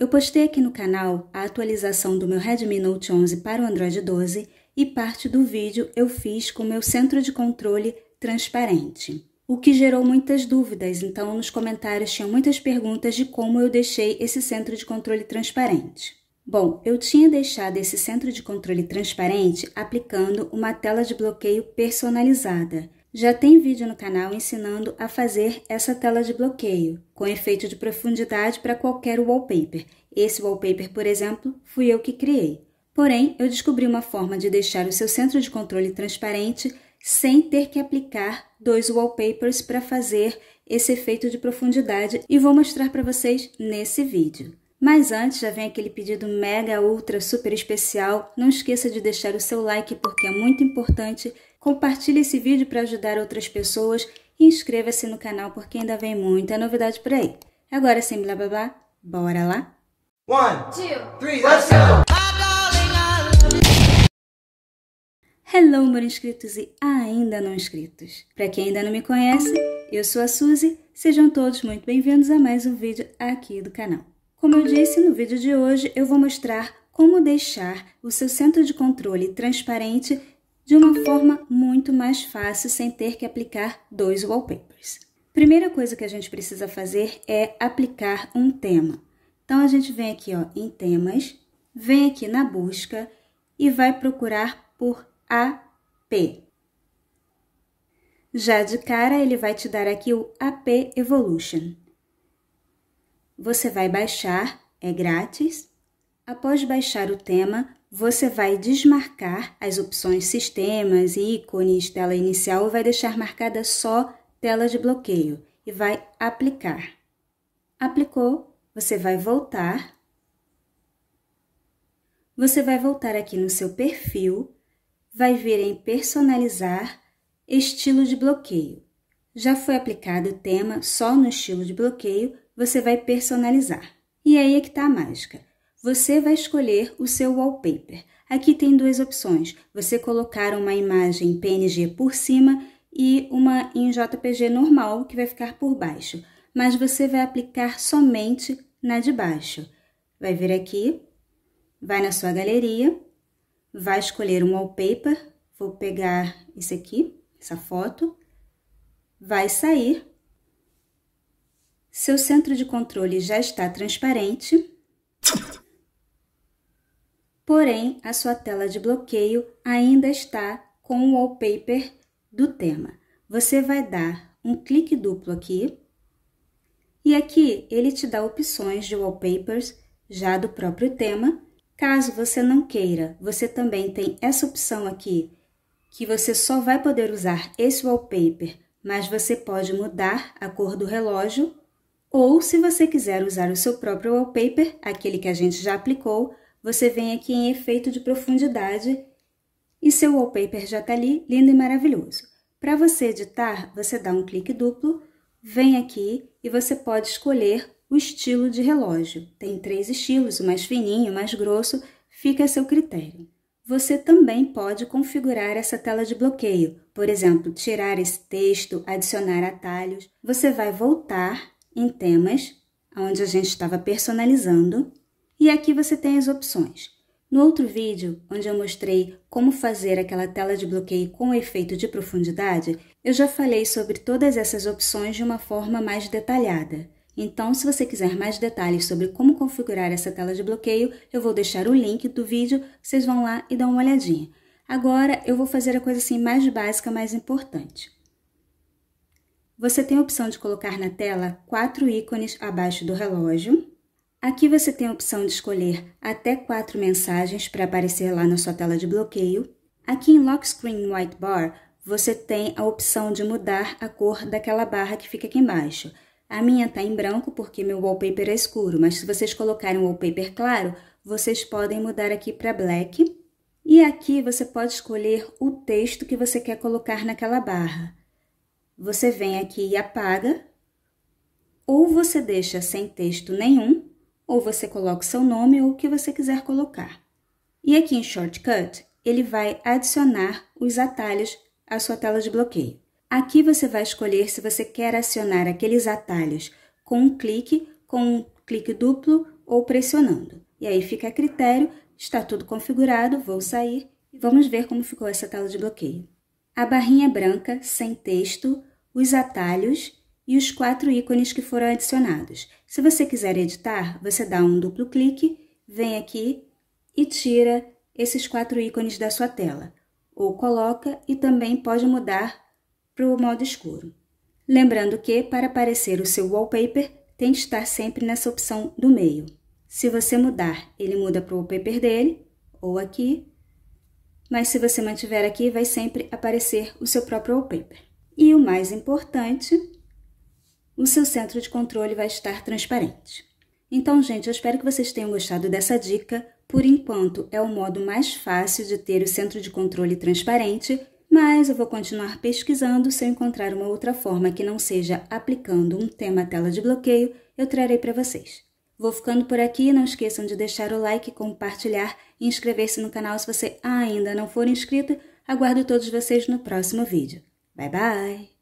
Eu postei aqui no canal a atualização do meu Redmi Note 11 para o Android 12 e parte do vídeo eu fiz com meu centro de controle transparente, o que gerou muitas dúvidas, então nos comentários tinham muitas perguntas de como eu deixei esse centro de controle transparente. Bom, eu tinha deixado esse centro de controle transparente aplicando uma tela de bloqueio personalizada, já tem vídeo no canal ensinando a fazer essa tela de bloqueio, com efeito de profundidade para qualquer wallpaper. Esse wallpaper, por exemplo, fui eu que criei. Porém, eu descobri uma forma de deixar o seu centro de controle transparente sem ter que aplicar dois wallpapers para fazer esse efeito de profundidade e vou mostrar para vocês nesse vídeo. Mas antes, já vem aquele pedido mega, ultra, super especial. Não esqueça de deixar o seu like porque é muito importante. Compartilhe esse vídeo para ajudar outras pessoas e inscreva-se no canal porque ainda vem muita novidade por aí. Agora, sem blá blá blá, bora lá? One, two, three, let's go! Hello, meus inscritos e ainda não inscritos. Para quem ainda não me conhece, eu sou a Suzy. Sejam todos muito bem-vindos a mais um vídeo aqui do canal. Como eu disse no vídeo de hoje, eu vou mostrar como deixar o seu centro de controle transparente de uma forma muito mais fácil, sem ter que aplicar dois wallpapers. Primeira coisa que a gente precisa fazer é aplicar um tema. Então, a gente vem aqui ó, em temas, vem aqui na busca e vai procurar por AP. Já de cara, ele vai te dar aqui o AP Evolution você vai baixar, é grátis. Após baixar o tema, você vai desmarcar as opções sistemas, ícones, tela inicial ou vai deixar marcada só tela de bloqueio e vai aplicar. Aplicou, você vai voltar. Você vai voltar aqui no seu perfil, vai vir em personalizar estilo de bloqueio. Já foi aplicado o tema só no estilo de bloqueio, você vai personalizar. E aí é que está a mágica. Você vai escolher o seu wallpaper. Aqui tem duas opções. Você colocar uma imagem PNG por cima e uma em JPG normal, que vai ficar por baixo. Mas você vai aplicar somente na de baixo. Vai vir aqui, vai na sua galeria, vai escolher um wallpaper. Vou pegar esse aqui, essa foto. Vai sair seu centro de controle já está transparente, porém a sua tela de bloqueio ainda está com o wallpaper do tema. Você vai dar um clique duplo aqui e aqui ele te dá opções de wallpapers já do próprio tema. Caso você não queira, você também tem essa opção aqui que você só vai poder usar esse wallpaper, mas você pode mudar a cor do relógio ou, se você quiser usar o seu próprio wallpaper, aquele que a gente já aplicou, você vem aqui em efeito de profundidade e seu wallpaper já está ali, lindo e maravilhoso. Para você editar, você dá um clique duplo, vem aqui e você pode escolher o estilo de relógio. Tem três estilos, o mais fininho, o mais grosso, fica a seu critério. Você também pode configurar essa tela de bloqueio, por exemplo, tirar esse texto, adicionar atalhos. Você vai voltar em temas, onde a gente estava personalizando, e aqui você tem as opções. No outro vídeo, onde eu mostrei como fazer aquela tela de bloqueio com efeito de profundidade, eu já falei sobre todas essas opções de uma forma mais detalhada. Então, se você quiser mais detalhes sobre como configurar essa tela de bloqueio, eu vou deixar o link do vídeo, vocês vão lá e dão uma olhadinha. Agora, eu vou fazer a coisa assim mais básica, mais importante você tem a opção de colocar na tela quatro ícones abaixo do relógio. Aqui você tem a opção de escolher até quatro mensagens para aparecer lá na sua tela de bloqueio. Aqui em Lock Screen White Bar, você tem a opção de mudar a cor daquela barra que fica aqui embaixo. A minha está em branco porque meu wallpaper é escuro, mas se vocês colocarem um wallpaper claro, vocês podem mudar aqui para black. E aqui você pode escolher o texto que você quer colocar naquela barra você vem aqui e apaga, ou você deixa sem texto nenhum, ou você coloca seu nome ou o que você quiser colocar. E aqui em Shortcut, ele vai adicionar os atalhos à sua tela de bloqueio. Aqui você vai escolher se você quer acionar aqueles atalhos com um clique, com um clique duplo ou pressionando. E aí fica a critério, está tudo configurado, vou sair e vamos ver como ficou essa tela de bloqueio. A barrinha é branca, sem texto, os atalhos e os quatro ícones que foram adicionados. Se você quiser editar, você dá um duplo clique, vem aqui e tira esses quatro ícones da sua tela, ou coloca e também pode mudar para o modo escuro. Lembrando que, para aparecer o seu wallpaper, tem que estar sempre nessa opção do meio. Se você mudar, ele muda para o wallpaper dele, ou aqui, mas se você mantiver aqui, vai sempre aparecer o seu próprio wallpaper e, o mais importante, o seu centro de controle vai estar transparente. Então, gente, eu espero que vocês tenham gostado dessa dica. Por enquanto, é o modo mais fácil de ter o centro de controle transparente, mas eu vou continuar pesquisando. Se eu encontrar uma outra forma que não seja aplicando um tema à tela de bloqueio, eu trarei para vocês. Vou ficando por aqui, não esqueçam de deixar o like, compartilhar e inscrever-se no canal se você ainda não for inscrito. Aguardo todos vocês no próximo vídeo. Bye bye.